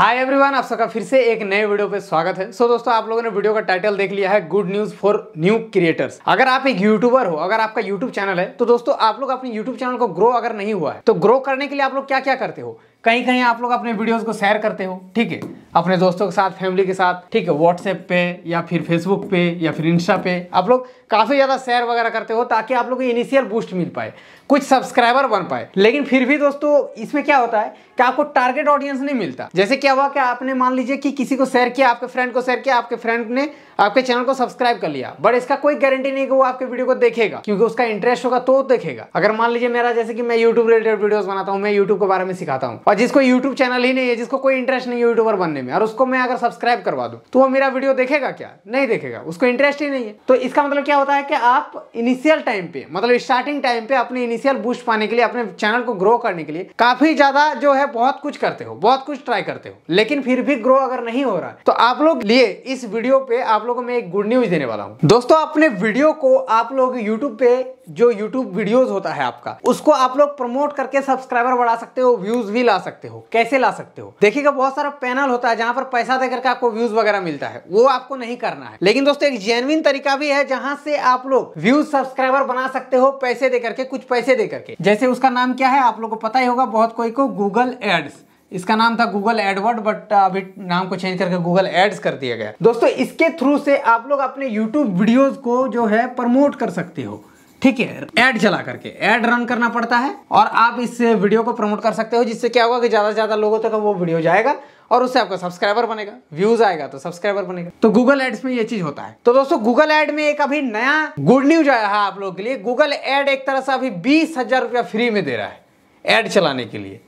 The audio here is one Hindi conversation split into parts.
हाय एवरीवन आप सबका फिर से एक नए वीडियो पे स्वागत है सो so, दोस्तों आप लोगों ने वीडियो का टाइटल देख लिया है good news for new creators अगर आप एक यूट्यूबर हो अगर आपका यूट्यूब चैनल है तो दोस्तों आप लोग अपने यूट्यूब चैनल को ग्रो अगर नहीं हुआ है तो ग्रो करने के लिए आप लोग क्या क्या करते हो कहीं कहीं आप लोग अपने वीडियोस को शेयर करते हो ठीक है अपने दोस्तों के साथ फैमिली के साथ ठीक है व्हाट्सएप पे या फिर फेसबुक पे या फिर इंस्टा पे आप लोग काफ़ी ज़्यादा शेयर वगैरह करते हो ताकि आप लोग इनिशियल बूस्ट मिल पाए कुछ सब्सक्राइबर बन पाए लेकिन फिर भी दोस्तों इसमें क्या होता है कि आपको टारगेट ऑडियंस नहीं मिलता जैसे क्या हुआ कि आपने मान लीजिए कि किसी को शेयर किया आपके फ्रेंड को शेयर किया आपके फ्रेंड ने आपके चैनल को सब्सक्राइब कर लिया बट इसका कोई गारंटी नहीं कि वो आपके वीडियो को देखेगा क्योंकि उसका इंटरेस्ट होगा तो देखेगा अगर मान लीजिए मेरा जैसे कि मैं यूट्यूब रिलेटेड वीडियो बनाता हूँ मैं यूट्यूब के बारे में सिखाता हूँ और जिसको यूट्यूब चैनल ही नहीं है जिसको कोई इंटरेस्ट नहीं है यूट्यूबर बनने में और उसको मैं अगर सब्सक्राइब करवा दूँ तो वो मेरा वीडियो देखेगा क्या नहीं देखेगा उसको इंटरेस्ट ही नहीं है तो इसका मतलब क्या होता है कि आप इनिशियल टाइम पे मतलब स्टार्टिंग टाइम पे अपने इनिशियल बूस्ट पाने के लिए अपने चैनल को ग्रो करने के लिए काफी ज्यादा जो है बहुत कुछ करते हो बहुत कुछ ट्राई करते हो लेकिन फिर भी ग्रो अगर नहीं हो रहा तो आप लोग लिए इस वीडियो पे आप लोगों को मैं एक गुड न्यूज देने वाला हूँ दोस्तों अपने वीडियो को आप लोग यूट्यूब पे जो यूट्यूब वीडियोज होता है आपका उसको आप लोग प्रमोट करके सब्सक्राइबर बढ़ा सकते हो व्यूज भी ला सकते हो कैसे ला सकते हो देखिएगा बहुत सारा पैनल होता है जहां पर पैसा देकर के आपको व्यूज वगैरह मिलता है वो आपको नहीं करना है लेकिन दोस्तों एक जेनविन तरीका भी है जहां से आप लोग व्यूज सब्सक्राइबर बना सकते हो पैसे दे करके कुछ पैसे दे करके जैसे उसका नाम क्या है आप लोग को पता ही होगा बहुत कोई को गूगल एड्स इसका नाम था गूगल एडवर्ड बट अभी नाम को चेंज करके गूगल एड्स कर दिया गया दोस्तों इसके थ्रू से आप लोग अपने यूट्यूब वीडियोज को जो है प्रमोट कर सकते हो ठीक है एड चला करके एड रन करना पड़ता है और आप इस वीडियो को प्रमोट कर सकते हो जिससे क्या होगा कि ज़्यादा से ज़्यादा लोगों तक वो वीडियो जाएगा और उससे आपका सब्सक्राइबर बनेगा व्यूज आएगा तो सब्सक्राइबर बनेगा तो गूगल एड्स में ये चीज होता है तो दोस्तों गूगल एड में एक अभी नया गुड न्यूज आया है आप लोगों के लिए गूगल एड एक तरह से अभी बीस हजार रुपया फ्री में दे रहा है एड चलाने के लिए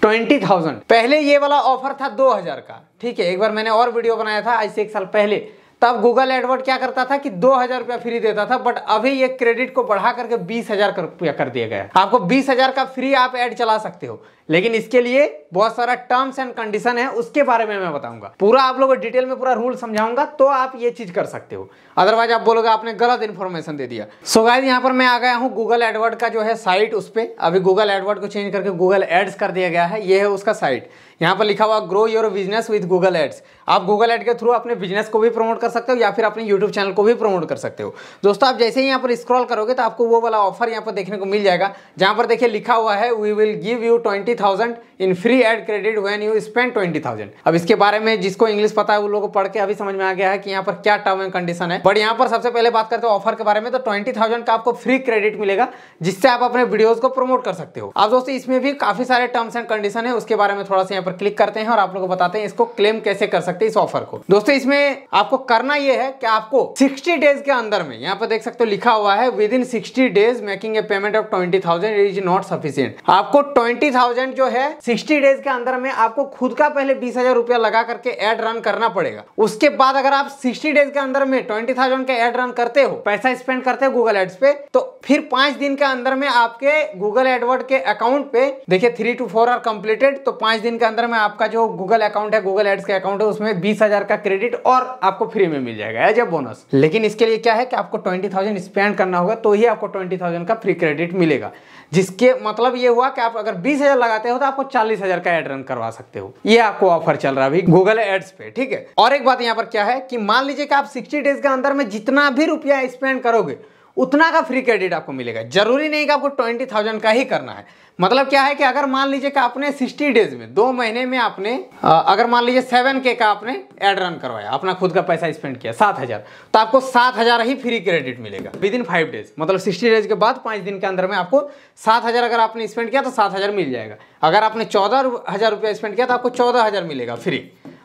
ट्वेंटी थाउजेंड पहले ये वाला ऑफर था दो हजार का ठीक है एक बार मैंने और वीडियो बनाया था आज से एक साल पहले तब गूगल एडवर्ड क्या करता था कि दो हजार रुपया फ्री देता था बट अभी ये क्रेडिट को बढ़ा करके बीस हजार रुपया कर दिया गया आपको बीस हजार का फ्री आप एड चला सकते हो लेकिन इसके लिए बहुत सारा टर्म्स एंड कंडीशन है उसके बारे में मैं बताऊंगा पूरा आप लोगों को डिटेल में पूरा रूल समझाऊंगा तो आप ये चीज कर सकते हो अदरवाइज आप बोलोगे आपने गलत इन्फॉर्मेशन दे दिया सो गाइज यहाँ पर मैं आ गया हूँ गूगल एडवर्ड का जो है साइट उस पर अभी गूगल एडवर्ड को चेंज करके गूगल एड्स कर दिया गया है ये है उसका साइट यहाँ पर लिखा हुआ grow your business with Google Ads आप गूगल एड के थ्रू अपने बिजनेस को भी प्रमोट कर सकते हो या फिर अपने यूट्यूब चैनल को भी प्रमोट कर सकते हो दोस्तों आप जैसे ही यहाँ पर स्क्रॉल करोगे तो आपको वो वाला ऑफर यहाँ पर देखने को मिल जाएगा जहाँ पर देखिए लिखा हुआ है we will give you twenty thousand in free ad credit when you spend twenty thousand अब इसके बारे में जिसको इंग्लिश पता है वो लोग पढ़ के अभी समझ में आ गया है कि यहाँ पर क्या टर्म एंड कंडीशन है बट यहाँ पर सबसे पहले बात करते हो ऑफर के बारे में तो ट्वेंटी थाउजेंड का आपको फ्री क्रेडिट मिलेगा जिससे आप अपने वीडियोज को प्रमोट कर सकते हो आप दोस्तों इसमें भी काफी सारे टर्म्स एंड कंडीशन है उसके बारे में थोड़ा सा यहाँ पर क्लिक करते हैं और आप लोग को बताते हैं इसको क्लेम कैसे कर सकते हैं इस ऑफर को दोस्तों इसमें आपको करना यह है कि आपको 60 डेज के अंदर में यहाँ पर देख सकते हो लिखा हुआ है within sixty days making a payment of twenty thousand is not sufficient आपको ट्वेंटी थाउजेंड जो है सिक्सटी डेज के अंदर में आपको खुद का पहले बीस हजार रुपया लगा करके एड रन करना पड़ेगा उसके बाद अगर आप सिक्सटी डेज के अंदर में ट्वेंटी थाउजेंड का एड रन करते हो पैसा स्पेंड करते हो गूगल एड्स पे तो फिर पांच दिन के अंदर में आपके गूगल एडवर्ड के अकाउंट पे देखिए three two four are completed तो पांच दिन के अंदर अंदर में आपका जो गूगल अकाउंट है गूगल एड्स का अकाउंट है उसमें बीस हजार का क्रेडिट और आपको फ्री में मिल जाएगा एज ए बोनस लेकिन इसके लिए क्या है कि आपको ट्वेंटी थाउजेंड स्पेंड करना होगा तो ही आपको ट्वेंटी थाउजेंड का फ्री क्रेडिट मिलेगा जिसके मतलब ये हुआ कि आप अगर बीस हजार लगाते हो तो आपको चालीस हजार का एड रन करवा सकते हो ये आपको ऑफर चल रहा है अभी गूगल एड्स पे ठीक है और एक बात यहाँ पर क्या है कि मान लीजिए कि आप सिक्सटी डेज के अंदर में जितना भी रुपया स्पेंड करोगे उतना का फ्री क्रेडिट आपको मिलेगा जरूरी नहीं कि आपको ट्वेंटी थाउजेंड का ही करना है मतलब क्या है कि अगर मान लीजिए कि आपने सिक्सटी डेज में दो महीने में आपने अगर मान लीजिए सेवन के का आपने एड रन करवाया अपना खुद का पैसा स्पेंड किया सात हज़ार तो आपको सात हज़ार ही फ्री क्रेडिट मिलेगा विद इन फाइव डेज मतलब सिक्सटी डेज के बाद पाँच दिन के अंदर में आपको सात हज़ार अगर आपने स्पेंड किया तो सात हज़ार मिल जाएगा अगर आपने चौदह हज़ार रुपया स्पेंड किया तो आपको चौदह हज़ार मिलेगा फ्री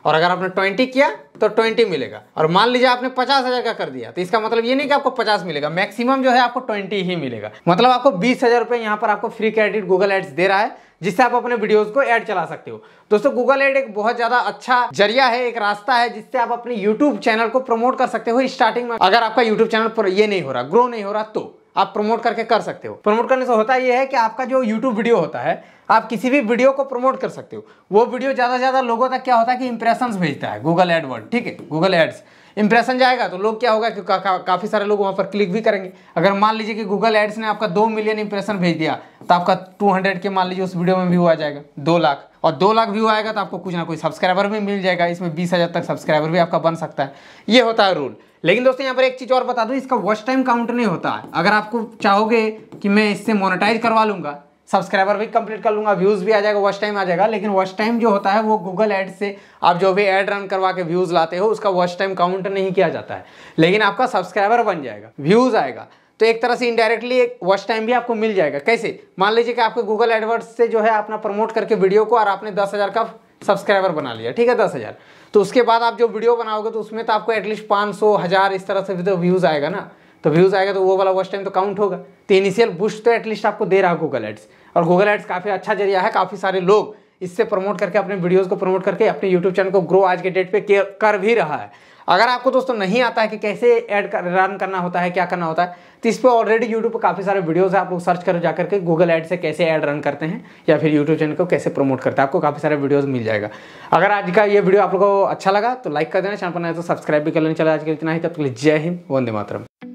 और अगर आपने ट्वेंटी किया तो ट्वेंटी मिलेगा और मान लीजिए आपने पचास हज़ार का कर दिया तो इसका मतलब ये नहीं कि आपको पचास मिलेगा मैक्सिमम जो है आपको ट्वेंटी ही मिलेगा मतलब आपको बीस हज़ार रुपये यहाँ पर आपको फ्री क्रेडिट गूगल एड्स दे रहा है जिससे आप अपने वीडियोस को ऐड चला सकते हो दोस्तों गूगल एड एक बहुत ज़्यादा अच्छा जरिया है एक रास्ता है जिससे आप अपने यूट्यूब चैनल को प्रमोट कर सकते हो स्टार्टिंग में अगर आपका यूट्यूब चैनल पर ये नहीं हो रहा ग्रो नहीं हो रहा तो आप प्रमोट करके कर सकते हो प्रमोट करने से होता यह है कि आपका जो यूट्यूब वीडियो होता है आप किसी भी वीडियो को प्रमोट कर सकते हो वो वीडियो ज़्यादा से ज़्यादा लोगों तक क्या होता है कि इंप्रेशन भेजता है गूगल एडवर्ड ठीक है गूगल एड्स इंप्रेशन जाएगा तो लोग क्या होगा कि का, का, काफ़ी सारे लोग वहाँ पर क्लिक भी करेंगे अगर मान लीजिए कि गूगल एड्स ने आपका दो मिलियन इंप्रेशन भेज दिया तो आपका टू हंड्रेड के मान लीजिए उस वीडियो में व्यू आ जाएगा दो लाख और दो लाख व्यू आएगा तो आपको कुछ ना कुछ सब्सक्राइबर भी मिल जाएगा इसमें बीस हज़ार तक सब्सक्राइबर भी आपका बन सकता है ये होता है रूल लेकिन दोस्तों यहाँ पर एक चीज़ और बता दूँ इसका वॉच टाइम काउंट नहीं होता है अगर आपको चाहोगे कि मैं इससे मोनेटाइज करवा लूँगा सब्सक्राइबर भी कंप्लीट कर लूँगा व्यूज़ भी आ जाएगा वॉच टाइम आ जाएगा लेकिन वॉच टाइम जो होता है वो गूगल एड से आप जो भी एड रन करवा के व्यूज़ लाते हो उसका वॉच टाइम काउंट नहीं किया जाता है लेकिन आपका सब्सक्राइबर बन जाएगा व्यूज़ आएगा तो एक तरह से इनडायरेक्टली एक वॉच टाइम भी आपको मिल जाएगा कैसे मान लीजिए कि आपके गूगल एडवर्ड्स से जो है अपना प्रमोट करके वीडियो को और आपने दस हज़ार का सब्सक्राइबर बना लिया ठीक है दस हज़ार तो उसके बाद आप जो वीडियो बनाओगे तो उसमें तो आपको एटलीस्ट पाँच सौ हज़ार इस तरह से भी तो व्यूज़ आएगा ना तो व्यूज़ आएगा तो वो वाला वॉच टाइम तो काउंट होगा तो इनिशियल बुश तो एटलीस्ट आपको दे रहा गूगल एड्स और गूगल एड्स काफ़ी अच्छा जरिया है काफ़ी सारे लोग इससे प्रमोट करके अपने वीडियोज को प्रमोट करके अपने यूट्यूब चैनल को ग्रो आज के डेट पर कर भी रहा है अगर आपको दोस्तों नहीं आता है कि कैसे ऐड कर, रन करना होता है क्या करना होता है तो इस पर ऑलरेडी यूट्यूब पर काफ़ी सारे वीडियोस हैं आप लोग सर्च करो जाकर के गूगल ऐड से कैसे ऐड रन करते हैं या फिर यूट्यूब चैनल को कैसे प्रमोट करते हैं आपको काफ़ी सारे वीडियोस मिल जाएगा अगर आज का ये वीडियो आप लोग को अच्छा लगा तो लाइक कर देना चैनल पर नहीं तो सब्सक्राइब भी कर लेना चला आज के इतना ही तब तक जय हिंद वंदे मातरम